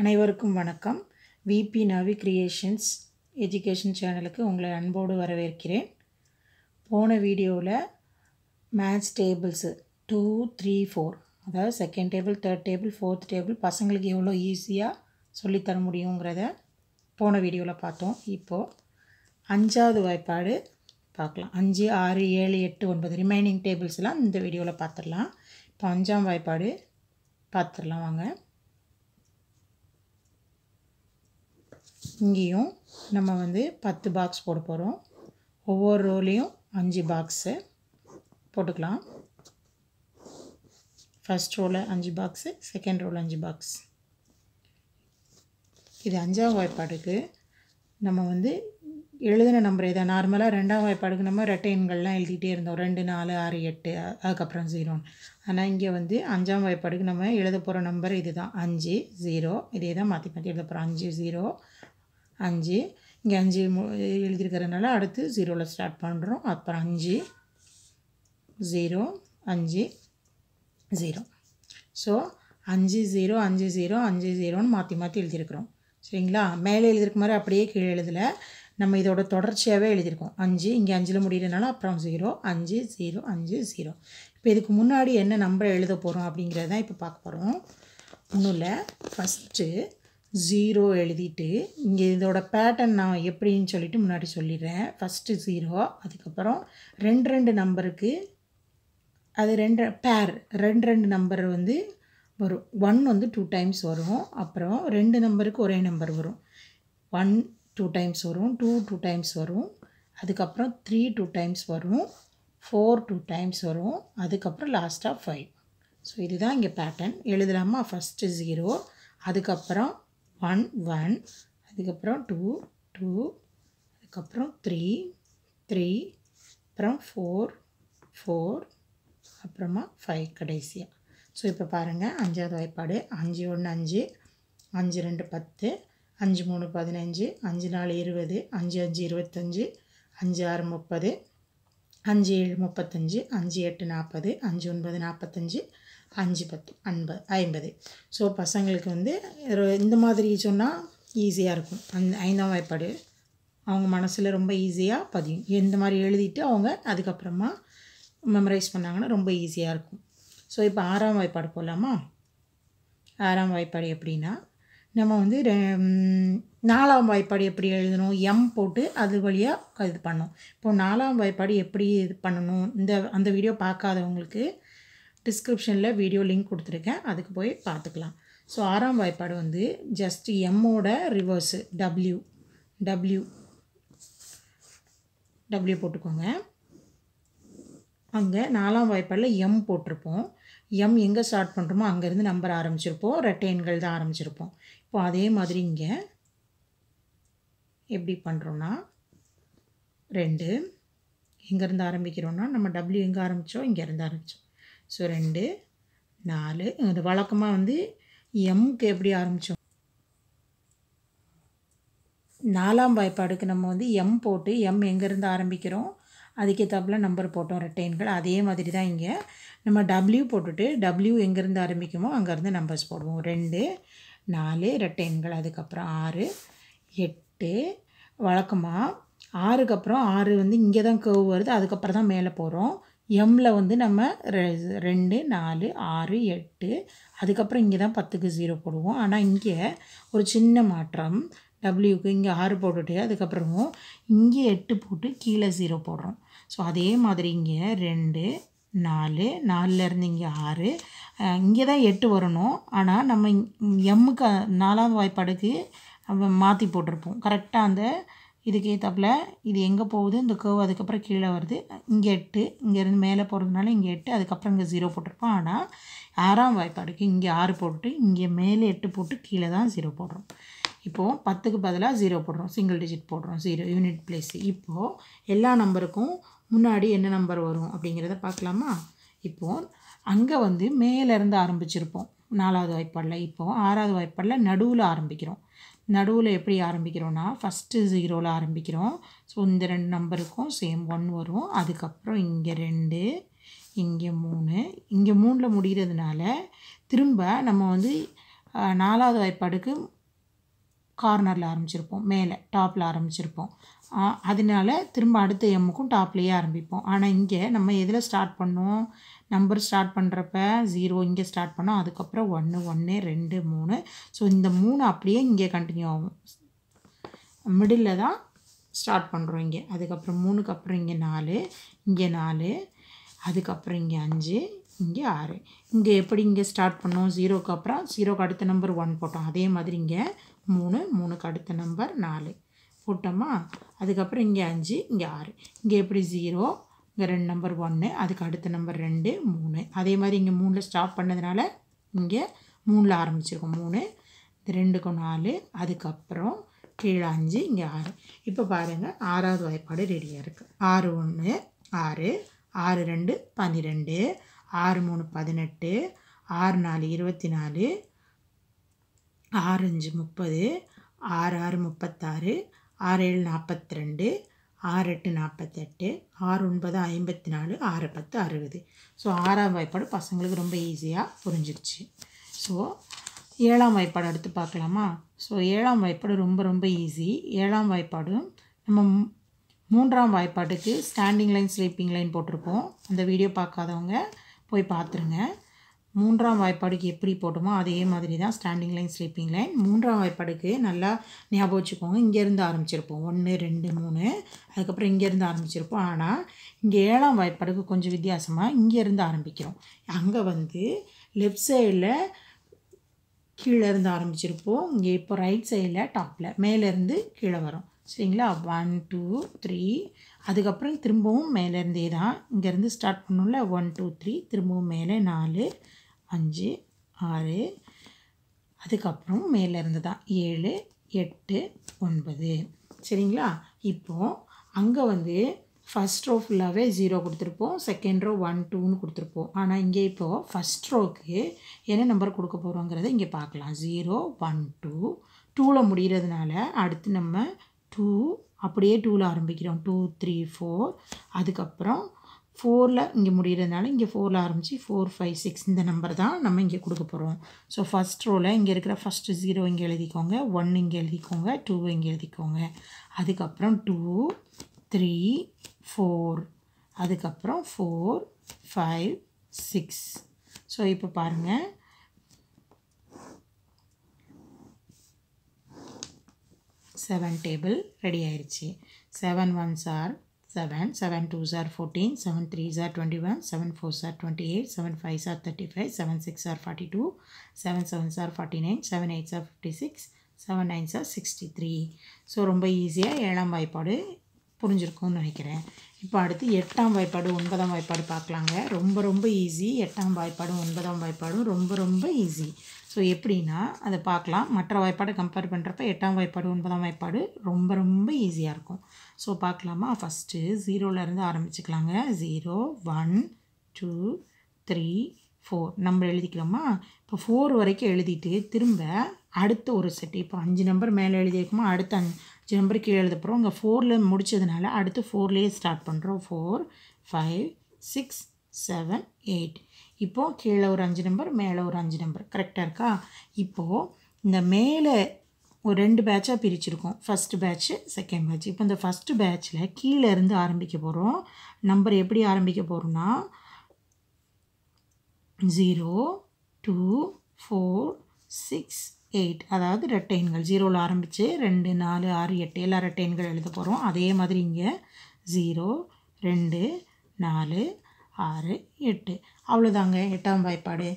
அனைவருக்கும் வணக்கம் விபி நவி creations education சேனலுக்கு உங்களை அன்போடு வரவேற்கிறேன் போன வீடியோவில் match tables two three four அதாவது second table third table fourth table பசங்களுக்கு எவ்வளோ ஈஸியாக சொல்லித்தர முடியுங்கிறத போன வீடியோவில் பார்த்தோம் இப்போது அஞ்சாவது வாய்ப்பாடு பார்க்கலாம் அஞ்சு ஆறு ஏழு எட்டு ஒன்பது ரிமைனிங் டேபிள்ஸ்லாம் இந்த வீடியோவில் பார்த்துடலாம் இப்போ அஞ்சாம் வாய்ப்பாடு பார்த்துடலாம் வாங்க இங்கேயும் நம்ம வந்து பத்து பாக்ஸ் போட போகிறோம் ஒவ்வொரு ரோலையும் அஞ்சு பாக்ஸு போட்டுக்கலாம் ஃபஸ்ட் ரோவில் அஞ்சு பாக்ஸு செகண்ட் ரோவில் அஞ்சு பாக்ஸ் இது அஞ்சாவது வாய்ப்பாடுக்கு நம்ம வந்து எழுதின நம்பர் இதை நார்மலாக ரெண்டாம் வாய்ப்பாடுக்கு நம்ம ரெட்டைன்கள்லாம் எண்கள்லாம் இருந்தோம் ரெண்டு நாலு ஆறு எட்டு அதுக்கப்புறம் ஜீரோன்னு ஆனால் இங்கே வந்து அஞ்சாம் வாய்ப்பாடுக்கு நம்ம எழுத போகிற நம்பர் இது தான் அஞ்சு ஜீரோ இதே தான் மாற்றி மாற்றி எழுத போகிறோம் அஞ்சு ஜீரோ அஞ்சு இங்கே அஞ்சு எழுதியிருக்கிறதுனால அடுத்து ஜீரோவில் ஸ்டார்ட் பண்ணுறோம் அப்புறம் அஞ்சு ஜீரோ அஞ்சு ஜீரோ ஸோ அஞ்சு ஜீரோ அஞ்சு ஜீரோ அஞ்சு ஜீரோன்னு மாற்றி மாற்றி எழுதியிருக்கிறோம் சரிங்களா மேலே எழுதியிருக்க மாதிரி அப்படியே கீழே எழுதலை நம்ம இதோட தொடர்ச்சியாகவே எழுதியிருக்கோம் அஞ்சு இங்கே அஞ்சில் முடியலனாலும் அப்புறம் ஜீரோ அஞ்சு ஜீரோ அஞ்சு ஜீரோ இப்போ இதுக்கு முன்னாடி என்ன நம்பர் எழுத போகிறோம் அப்படிங்கிறத இப்போ பார்க்க போகிறோம் ஒன்றும் இல்லை ஃபஸ்ட்டு ஜீரோ எழுதிட்டு இங்கே இதோட பேட்டர்ன் நான் எப்படின்னு சொல்லிட்டு முன்னாடி சொல்லிடுறேன் ஃபஸ்ட்டு ஜீரோ அதுக்கப்புறம் ரெண்டு ரெண்டு நம்பருக்கு அது ரெண்டு பேர் ரெண்டு ரெண்டு நம்பர் வந்து வரும் ஒன் வந்து டூ டைம்ஸ் வரும் அப்புறம் ரெண்டு நம்பருக்கு ஒரே நம்பர் வரும் ஒன் டூ டைம்ஸ் வரும் டூ டூ டைம்ஸ் வரும் அதுக்கப்புறம் த்ரீ டூ டைம்ஸ் வரும் ஃபோர் டூ டைம்ஸ் வரும் அதுக்கப்புறம் லாஸ்ட்டாக ஃபைவ் ஸோ இதுதான் இங்கே பேட்டர்ன் எழுதலாமா ஃபஸ்ட்டு ஜீரோ அதுக்கப்புறம் ஒன் ஒன் அதுக்கப்புறம் டூ டூ அதுக்கப்புறம் த்ரீ த்ரீ அப்புறம் ஃபோர் ஃபோர் அப்புறமா ஃபைவ் கடைசியாக ஸோ இப்போ பாருங்கள் அஞ்சாவது வாய்ப்பாடு அஞ்சு ஒன்று அஞ்சு அஞ்சு ரெண்டு பத்து அஞ்சு மூணு பதினஞ்சு அஞ்சு நாலு இருபது அஞ்சு அஞ்சு இருபத்தஞ்சு அஞ்சு ஆறு முப்பது அஞ்சு ஏழு முப்பத்தஞ்சு அஞ்சு எட்டு நாற்பது அஞ்சு ஒன்பது நாற்பத்தஞ்சு அஞ்சு பத்து அன்பது ஐம்பது ஸோ பசங்களுக்கு வந்து இந்த மாதிரி சொன்னால் ஈஸியாக இருக்கும் அந்த ஐந்தாம் வாய்ப்பாடு அவங்க மனசில் ரொம்ப ஈஸியாக பதியும் எந்த மாதிரி எழுதிட்டு அவங்க அதுக்கப்புறமா மெமரைஸ் பண்ணாங்கன்னா ரொம்ப ஈஸியாக இருக்கும் ஸோ இப்போ ஆறாம் வாய்ப்பாடு போகலாமா ஆறாம் வாய்ப்பாடு எப்படின்னா நம்ம வந்து நாலாம் வாய்ப்பாடு எப்படி எழுதணும் எம் போட்டு அது வழியாக இது பண்ணோம் இப்போ நாலாம் வாய்ப்பாடு எப்படி இது பண்ணணும் இந்த அந்த வீடியோ பார்க்காதவங்களுக்கு டிஸ்கிரிப்ஷனில் வீடியோ லிங்க் கொடுத்துருக்கேன் அதுக்கு போய் பார்த்துக்கலாம் ஸோ ஆறாம் வாய்ப்பாடு வந்து ஜஸ்ட் எம்மோட ரிவர்ஸு டபிள்யூ டபிள்யூ டபிள்யூ போட்டுக்கோங்க அங்கே நாலாம் வாய்ப்பாடில் எம் போட்டிருப்போம் எம் எங்கே ஸ்டார்ட் பண்ணுறோமோ அங்கேருந்து நம்பர் ஆரம்பிச்சிருப்போம் ரெட்டைன்கள் தான் ஆரம்பிச்சிருப்போம் இப்போ அதே மாதிரி இங்கே எப்படி பண்ணுறோன்னா ரெண்டு எங்கேருந்து ஆரம்பிக்கிறோன்னா நம்ம டபிள்யூ எங்கே ஆரம்பித்தோம் இங்கேருந்து ஆரம்பித்தோம் ஸோ ரெண்டு நாலு அது வழக்கமாக வந்து எம்க்கு எப்படி ஆரம்பித்தோம் நாலாம் வாய்ப்பாடுக்கு நம்ம வந்து எம் போட்டு எம் எங்கேருந்து ஆரம்பிக்கிறோம் அதுக்கேற்றாப்புல நம்பர் போட்டோம் ரெட்டைன்கள் அதே மாதிரி தான் இங்கே நம்ம டபிள்யூ போட்டுட்டு டபிள்யூ எங்கேருந்து ஆரம்பிக்குமோ அங்கேருந்து நம்பர்ஸ் போடுவோம் ரெண்டு நாலு ரெட்டைன்கள் அதுக்கப்புறம் ஆறு எட்டு வழக்கமாக ஆறுக்கப்புறம் ஆறு வந்து இங்கே தான் கேவ் வருது அதுக்கப்புறம் தான் மேலே போகிறோம் எம்மில் வந்து நம்ம ரெ ரெண்டு நாலு ஆறு எட்டு அதுக்கப்புறம் இங்கே தான் பத்துக்கு ஜீரோ போடுவோம் ஆனால் இங்கே ஒரு சின்ன மாற்றம் டபிள்யூக்கு இங்கே ஆறு போட்டுட்டு அதுக்கப்புறமும் இங்கே எட்டு போட்டு கீழே ஜீரோ போடுறோம் ஸோ அதே மாதிரி இங்கே ரெண்டு நாலு நாலுலேருந்து இங்கே ஆறு இங்கே தான் எட்டு வரணும் ஆனால் நம்ம எம்முக்கு நாலாவது வாய்ப்பாடுக்கு மாற்றி போட்டிருப்போம் கரெக்டாக அந்த இதுக்கு இது எங்கே போகுது இந்த கேர்வ் அதுக்கப்புறம் கீழே வருது இங்கே எட்டு இங்கேருந்து மேலே போகிறதுனால இங்கே எட்டு அதுக்கப்புறம் இங்கே ஜீரோ போட்டிருப்போம் ஆனால் ஆறாம் வாய்ப்பாடுக்கு இங்கே ஆறு போட்டு இங்கே மேலே எட்டு போட்டு கீழே தான் ஜீரோ போடுறோம் இப்போது பத்துக்கு பதிலாக ஜீரோ போடுறோம் சிங்கிள் டிஜிட் போடுறோம் ஜீரோ யூனிட் பிளேஸ் இப்போது எல்லா நம்பருக்கும் முன்னாடி என்ன நம்பர் வரும் அப்படிங்கிறத பார்க்கலாமா இப்போது அங்கே வந்து மேலேருந்து ஆரம்பிச்சிருப்போம் நாலாவது வாய்ப்பாடில் இப்போது ஆறாவது வாய்ப்பாடில் நடுவில் ஆரம்பிக்கிறோம் நடுவில் எப்படி ஆரம்பிக்கிறோன்னா ஃபஸ்ட்டு ஜீரோவில் ஆரம்பிக்கிறோம் ஸோ இந்த ரெண்டு நம்பருக்கும் சேம் ஒன் வரும் அதுக்கப்புறம் இங்கே ரெண்டு இங்கே மூணு இங்கே மூணில் முடிகிறதுனால திரும்ப நம்ம வந்து நாலாவது வாய்ப்பாடுக்கு கார்னரில் ஆரம்பிச்சிருப்போம் மேலே டாப்பில் ஆரம்பிச்சிருப்போம் அதனால திரும்ப அடுத்த எம்முக்கும் டாப்லேயே ஆரம்பிப்போம் ஆனால் இங்கே நம்ம எதில் ஸ்டார்ட் பண்ணோம் நம்பர் ஸ்டார்ட் பண்ணுறப்ப ஜீரோ இங்கே ஸ்டார்ட் பண்ணோம் அதுக்கப்புறம் ஒன்று ஒன்று ரெண்டு மூணு ஸோ இந்த மூணு அப்படியே இங்கே கண்டினியூ ஆகும் மிடில் தான் ஸ்டார்ட் பண்ணுறோம் இங்கே அதுக்கப்புறம் மூணுக்கு அப்புறம் இங்கே நாலு இங்கே நாலு அதுக்கப்புறம் இங்கே அஞ்சு இங்கே ஆறு இங்கே எப்படி இங்கே ஸ்டார்ட் பண்ணோம் ஜீரோக்கு அப்புறம் ஜீரோக்கு அடுத்த நம்பர் ஒன் போட்டோம் அதே மாதிரி இங்கே மூணு மூணுக்கு அடுத்த நம்பர் நாலு போட்டோமா அதுக்கப்புறம் இங்கே அஞ்சு இங்கே ஆறு இங்கே எப்படி ஜீரோ இங்கே ரெண்டு நம்பர் ஒன்று அதுக்கு அடுத்த நம்பர் ரெண்டு மூணு அதே மாதிரி இங்கே மூணில் ஸ்டாப் பண்ணதுனால இங்கே மூணில் ஆரம்பிச்சிருக்கோம் மூணு இது ரெண்டுக்கும் நாலு அதுக்கப்புறம் கீழே அஞ்சு இங்கே ஆறு இப்போ பாருங்கள் ஆறாவது வாய்ப்பாடு ரெடியாக இருக்குது ஆறு ஒன்று ஆறு ஆறு ரெண்டு பன்னிரெண்டு ஆறு மூணு பதினெட்டு ஆறு நாலு இருபத்தி நாலு ஆறு அஞ்சு முப்பது ஆறு ஆறு முப்பத்தாறு ஆறு ஏழு நாற்பத்தி ரெண்டு ஆறு எட்டு நாற்பத்தெட்டு ஆறு ஒன்பது ஐம்பத்தி நாலு ஆறு பத்து அறுபது ஸோ ஆறாம் வாய்ப்பாடு பசங்களுக்கு ரொம்ப ஈஸியாக புரிஞ்சிருச்சு ஸோ ஏழாம் வாய்ப்பாடு அடுத்து பார்க்கலாமா ஸோ ஏழாம் வாய்ப்பாடு ரொம்ப ரொம்ப ஈஸி ஏழாம் வாய்ப்பாடும் நம்ம மூன்றாம் வாய்ப்பாட்டுக்கு ஸ்டாண்டிங் லைன் ஸ்லீப்பிங் லைன் போட்டிருப்போம் அந்த வீடியோ பார்க்காதவங்க போய் பார்த்துருங்க மூன்றாம் வாய்ப்பாடுக்கு எப்படி போட்டோமோ அதே மாதிரி தான் ஸ்டாண்டிங் லைன் ஸ்லீப்பிங் லைன் மூன்றாம் வாய்ப்பாடுக்கு நல்லா ஞாபகம் வச்சுக்கோங்க இங்கேருந்து ஆரம்பிச்சிருப்போம் ஒன்று ரெண்டு மூணு அதுக்கப்புறம் இங்கேருந்து ஆரம்பிச்சிருப்போம் ஆனால் இங்கே ஏழாம் வாய்ப்பாடுக்கு கொஞ்சம் வித்தியாசமாக இங்கேருந்து ஆரம்பிக்கிறோம் அங்கே வந்து லெஃப்ட் சைடில் கீழே இருந்து ஆரம்பிச்சிருப்போம் இங்கே இப்போ ரைட் சைடில் டாப்பில் மேலேருந்து கீழே வரும் சரிங்களா ஒன் டூ த்ரீ அதுக்கப்புறம் திரும்பவும் மேலேருந்தே தான் இங்கேருந்து ஸ்டார்ட் பண்ணணும்ல ஒன் டூ த்ரீ திரும்பவும் மேலே நாலு அஞ்சு ஆறு அதுக்கப்புறம் மேலே இருந்து தான் ஏழு எட்டு ஒன்பது சரிங்களா இப்போது அங்கே வந்து ஃபஸ்ட் ரோ ஃபுல்லாகவே ஜீரோ கொடுத்துருப்போம் செகண்ட் ரோ ஒன் டூன்னு கொடுத்துருப்போம் ஆனால் இங்கே இப்போது ஃபஸ்ட் ரோக்கு என்ன நம்பர் கொடுக்க போகிறோங்கிறத இங்கே பார்க்கலாம் ஜீரோ ஒன் டூ டூவில் முடிகிறதுனால அடுத்து நம்ம டூ அப்படியே டூவில் ஆரம்பிக்கிறோம் டூ த்ரீ ஃபோர் அதுக்கப்புறம் ஃபோரில் இங்கே முடிகிறதுனால இங்கே ஃபோரில் ஆரம்பித்து ஃபோர் ஃபைவ் சிக்ஸ் இந்த நம்பர் தான் நம்ம இங்கே கொடுக்க போகிறோம் ஸோ ஃபஸ்ட் ரோவில் இங்கே இருக்கிற ஃபஸ்ட்டு ஜீரோ இங்கே எழுதிக்கோங்க ஒன் இங்கே எழுதிக்கோங்க டூ இங்கே எழுதிக்கோங்க அதுக்கப்புறம் டூ த்ரீ ஃபோர் அதுக்கப்புறம் ஃபோர் ஃபைவ் சிக்ஸ் ஸோ இப்போ பாருங்கள் செவன் டேபிள் ரெடி ஆயிடுச்சு seven ones are 7, 7 2s are 14, 7 3s are 21, 7 4s are 28, 7 5s are 35, 7 6 are 42, 7 7s are 49, 7 8s are 56, 7 9s are 63. So ரொம்ப ஈஸியாக ஏழாம் வாய்ப்பாடு புரிஞ்சிருக்கும்னு நினைக்கிறேன் இப்போ அடுத்து எட்டாம் வாய்ப்பாடு ஒன்பதாம் வாய்ப்பாடு பார்க்கலாங்க ரொம்ப ரொம்ப ஈஸி எட்டாம் வாய்ப்பாடும் ஒன்பதாம் வாய்ப்பாடும் ரொம்ப ரொம்ப ஈஸி ஸோ எப்படின்னா அதை பார்க்கலாம் மற்ற வாய்ப்பாடு கம்பேர் பண்ணுறப்ப எட்டாம் வாய்ப்பாடு ஒன்பதாம் வாய்ப்பாடு ரொம்ப ரொம்ப ஈஸியாக இருக்கும் ஸோ பார்க்கலாமா ஃபஸ்ட்டு ஜீரோலேருந்து ஆரம்பிச்சுக்கலாங்க zero one two three four number எழுதிக்கிறோமா இப்போ ஃபோர் வரைக்கும் எழுதிட்டு திரும்ப அடுத்த ஒரு செட் இப்போ அஞ்சு நம்பர் மேலே எழுதியிருக்குமா அடுத்த அஞ்சு நம்பர் கீழே எழுத போகிறோம் இங்கே ஃபோரில் முடித்ததுனால அடுத்து ஃபோர்லேயே ஸ்டார்ட் பண்ணுறோம் four five six seven eight இப்போது கீழே ஒரு அஞ்சு நம்பர் மேலே ஒரு அஞ்சு நம்பர் கரெக்டாக இருக்கா இப்போது இந்த மேலே ஒரு ரெண்டு பேட்சாக பிரிச்சிருக்கோம் ஃபஸ்ட்டு பேட்ச்சு செகண்ட் பேட்ச் இப்போ இந்த ஃபஸ்ட்டு பேட்ச்சில் கீழே இருந்து ஆரம்பிக்க போகிறோம் நம்பர் எப்படி ஆரம்பிக்க போகிறோம்னா zero two four six eight அதாவது ரெட்டைன்கள் ஜீரோவில் ஆரம்பித்து ரெண்டு நாலு ஆறு எட்டு எல்லா ரெட்டைன்கள் எழுத போகிறோம் அதே மாதிரி இங்கே ஜீரோ ரெண்டு நாலு ஆறு எட்டு அவ்வளோதாங்க எட்டாம் வாய்ப்பாடு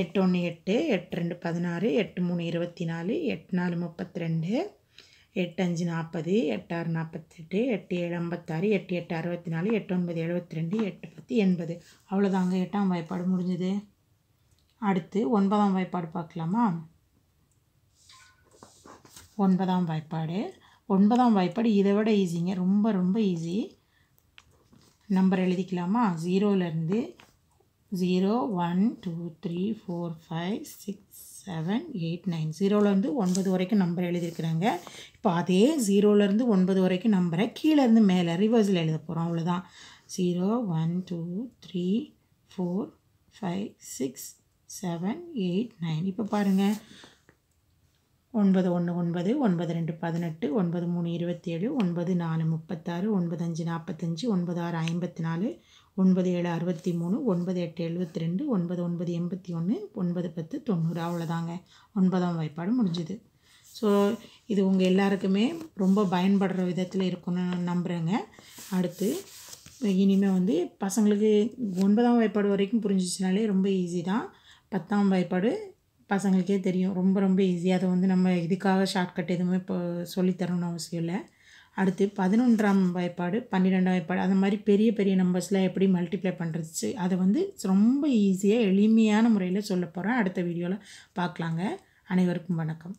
எட்டு ஒன்று எட்டு எட்டு ரெண்டு பதினாறு எட்டு மூணு இருபத்தி நாலு எட்டு நாலு முப்பத்தி ரெண்டு எட்டு அஞ்சு நாற்பது எட்டாறு நாற்பத்தெட்டு எட்டு ஏழு ஐம்பத்தாறு எட்டு எட்டு அறுபத்தி நாலு எட்டு ஒன்பது எழுபத்தி ரெண்டு எட்டு பத்து எண்பது அவ்வளோதாங்க எட்டாம் வாய்ப்பாடு முடிஞ்சது அடுத்து ஒன்பதாம் வாய்ப்பாடு பார்க்கலாமா ஒன்பதாம் வாய்ப்பாடு ஒன்பதாம் வாய்ப்பாடு இதை விட ஈஸிங்க ரொம்ப ரொம்ப ஈஸி நம்பர் எழுதிக்கலாமா ஜீரோலேருந்து zero one two three four five six seven eight nine ஜீரோலேருந்து ஒன்பது வரைக்கும் நம்பர் எழுதியிருக்கிறாங்க இப்போ அதே ஜீரோலேருந்து ஒன்பது வரைக்கும் நம்பரை கீழேருந்து மேலே ரிவர்ஸில் எழுத போகிறோம் அவ்வளோதான் zero one two three four five six seven eight nine இப்போ பாருங்கள் ஒன்பது ஒன்று ஒன்பது ஒன்பது ரெண்டு பதினெட்டு ஒன்பது மூணு இருபத்தி ஏழு ஒன்பது நாலு முப்பத்தாறு ஒன்பது அஞ்சு நாற்பத்தஞ்சு ஒன்பது ஆறு ஐம்பத்தி நாலு ஒன்பது ஏழு அறுபத்தி மூணு ஒன்பது எட்டு எழுபத்தி ரெண்டு ஒன்பது ஒன்பது எண்பத்தி ஒன்று ஒன்பது பத்து தொண்ணூறு அவ்வளோதாங்க ஒன்பதாம் வாய்ப்பாடு முடிஞ்சுது ஸோ இது உங்கள் எல்லாருக்குமே ரொம்ப பயன்படுற விதத்தில் நான் நம்புகிறேங்க அடுத்து இனிமேல் வந்து பசங்களுக்கு ஒன்பதாம் வாய்ப்பாடு வரைக்கும் புரிஞ்சிச்சுனாலே ரொம்ப ஈஸி தான் பத்தாம் வாய்ப்பாடு பசங்களுக்கே தெரியும் ரொம்ப ரொம்ப ஈஸியாக அதை வந்து நம்ம இதுக்காக ஷார்ட்கட் எதுவுமே இப்போ சொல்லித்தரணும்னு அவசியம் இல்லை அடுத்து பதினொன்றாம் வாய்ப்பாடு பன்னிரெண்டாம் வாய்ப்பாடு அந்த மாதிரி பெரிய பெரிய நம்பர்ஸ்லாம் எப்படி மல்டிப்ளை பண்ணுறது அதை வந்து ரொம்ப ஈஸியாக எளிமையான முறையில் சொல்ல போகிறேன் அடுத்த வீடியோவில் பார்க்கலாங்க அனைவருக்கும் வணக்கம்